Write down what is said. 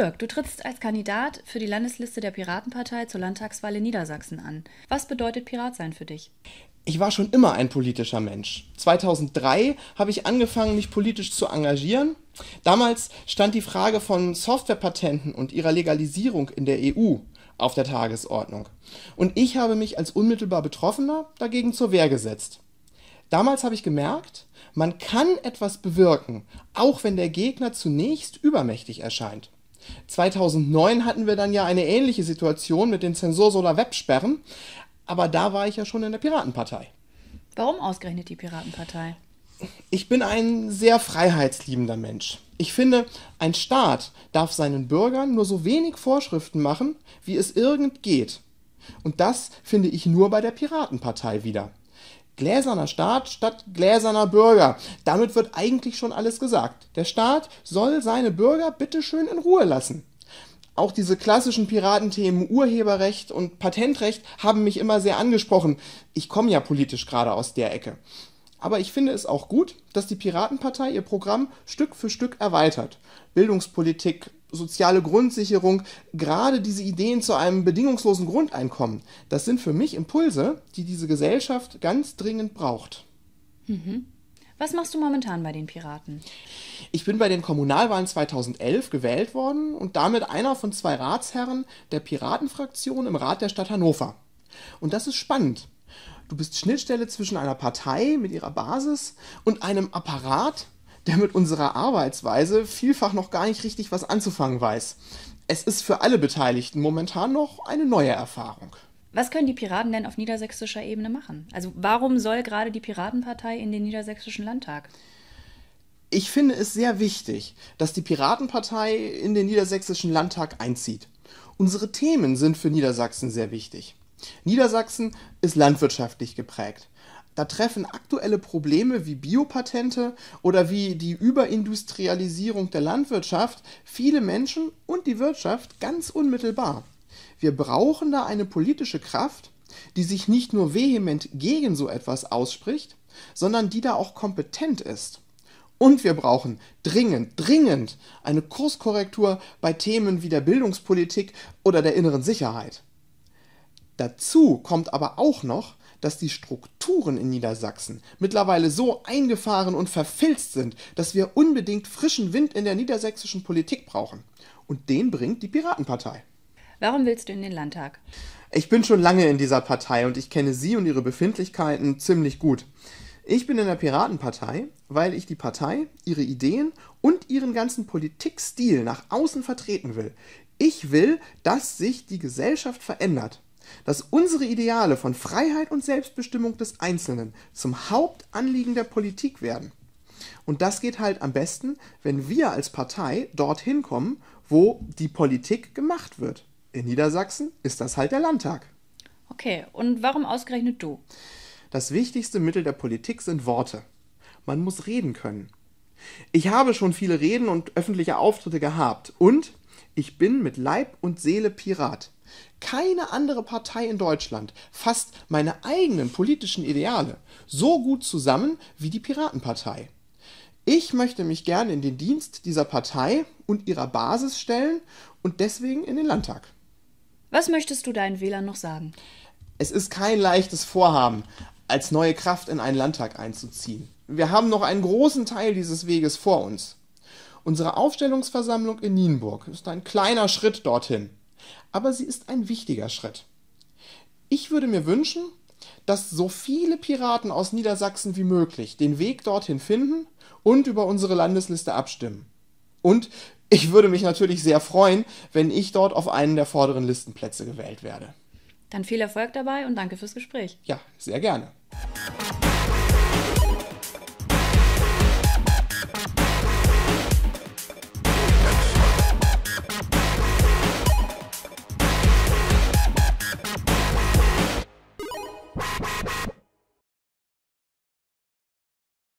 Dirk, du trittst als Kandidat für die Landesliste der Piratenpartei zur Landtagswahl in Niedersachsen an. Was bedeutet Pirat sein für dich? Ich war schon immer ein politischer Mensch. 2003 habe ich angefangen, mich politisch zu engagieren. Damals stand die Frage von Softwarepatenten und ihrer Legalisierung in der EU auf der Tagesordnung. Und ich habe mich als unmittelbar Betroffener dagegen zur Wehr gesetzt. Damals habe ich gemerkt, man kann etwas bewirken, auch wenn der Gegner zunächst übermächtig erscheint. 2009 hatten wir dann ja eine ähnliche Situation mit den zensursolar Websperren, aber da war ich ja schon in der Piratenpartei. Warum ausgerechnet die Piratenpartei? Ich bin ein sehr freiheitsliebender Mensch. Ich finde, ein Staat darf seinen Bürgern nur so wenig Vorschriften machen, wie es irgend geht. Und das finde ich nur bei der Piratenpartei wieder. Gläserner Staat statt gläserner Bürger. Damit wird eigentlich schon alles gesagt. Der Staat soll seine Bürger bitteschön in Ruhe lassen. Auch diese klassischen Piratenthemen Urheberrecht und Patentrecht haben mich immer sehr angesprochen. Ich komme ja politisch gerade aus der Ecke. Aber ich finde es auch gut, dass die Piratenpartei ihr Programm Stück für Stück erweitert. Bildungspolitik, soziale Grundsicherung, gerade diese Ideen zu einem bedingungslosen Grundeinkommen, das sind für mich Impulse, die diese Gesellschaft ganz dringend braucht. Mhm. Was machst du momentan bei den Piraten? Ich bin bei den Kommunalwahlen 2011 gewählt worden und damit einer von zwei Ratsherren der Piratenfraktion im Rat der Stadt Hannover. Und das ist spannend. Du bist Schnittstelle zwischen einer Partei mit ihrer Basis und einem Apparat, der mit unserer Arbeitsweise vielfach noch gar nicht richtig was anzufangen weiß. Es ist für alle Beteiligten momentan noch eine neue Erfahrung. Was können die Piraten denn auf niedersächsischer Ebene machen? Also warum soll gerade die Piratenpartei in den niedersächsischen Landtag? Ich finde es sehr wichtig, dass die Piratenpartei in den niedersächsischen Landtag einzieht. Unsere Themen sind für Niedersachsen sehr wichtig. Niedersachsen ist landwirtschaftlich geprägt. Da treffen aktuelle Probleme wie Biopatente oder wie die Überindustrialisierung der Landwirtschaft viele Menschen und die Wirtschaft ganz unmittelbar. Wir brauchen da eine politische Kraft, die sich nicht nur vehement gegen so etwas ausspricht, sondern die da auch kompetent ist. Und wir brauchen dringend, dringend eine Kurskorrektur bei Themen wie der Bildungspolitik oder der inneren Sicherheit. Dazu kommt aber auch noch, dass die Strukturen in Niedersachsen mittlerweile so eingefahren und verfilzt sind, dass wir unbedingt frischen Wind in der niedersächsischen Politik brauchen. Und den bringt die Piratenpartei. Warum willst du in den Landtag? Ich bin schon lange in dieser Partei und ich kenne sie und ihre Befindlichkeiten ziemlich gut. Ich bin in der Piratenpartei, weil ich die Partei, ihre Ideen und ihren ganzen Politikstil nach außen vertreten will. Ich will, dass sich die Gesellschaft verändert dass unsere Ideale von Freiheit und Selbstbestimmung des Einzelnen zum Hauptanliegen der Politik werden. Und das geht halt am besten, wenn wir als Partei dorthin kommen, wo die Politik gemacht wird. In Niedersachsen ist das halt der Landtag. Okay, und warum ausgerechnet du? Das wichtigste Mittel der Politik sind Worte. Man muss reden können. Ich habe schon viele Reden und öffentliche Auftritte gehabt und ich bin mit Leib und Seele Pirat. Keine andere Partei in Deutschland fasst meine eigenen politischen Ideale so gut zusammen wie die Piratenpartei. Ich möchte mich gerne in den Dienst dieser Partei und ihrer Basis stellen und deswegen in den Landtag. Was möchtest du deinen Wählern noch sagen? Es ist kein leichtes Vorhaben, als neue Kraft in einen Landtag einzuziehen. Wir haben noch einen großen Teil dieses Weges vor uns. Unsere Aufstellungsversammlung in Nienburg ist ein kleiner Schritt dorthin aber sie ist ein wichtiger Schritt. Ich würde mir wünschen, dass so viele Piraten aus Niedersachsen wie möglich den Weg dorthin finden und über unsere Landesliste abstimmen. Und ich würde mich natürlich sehr freuen, wenn ich dort auf einen der vorderen Listenplätze gewählt werde. Dann viel Erfolg dabei und danke fürs Gespräch. Ja, sehr gerne.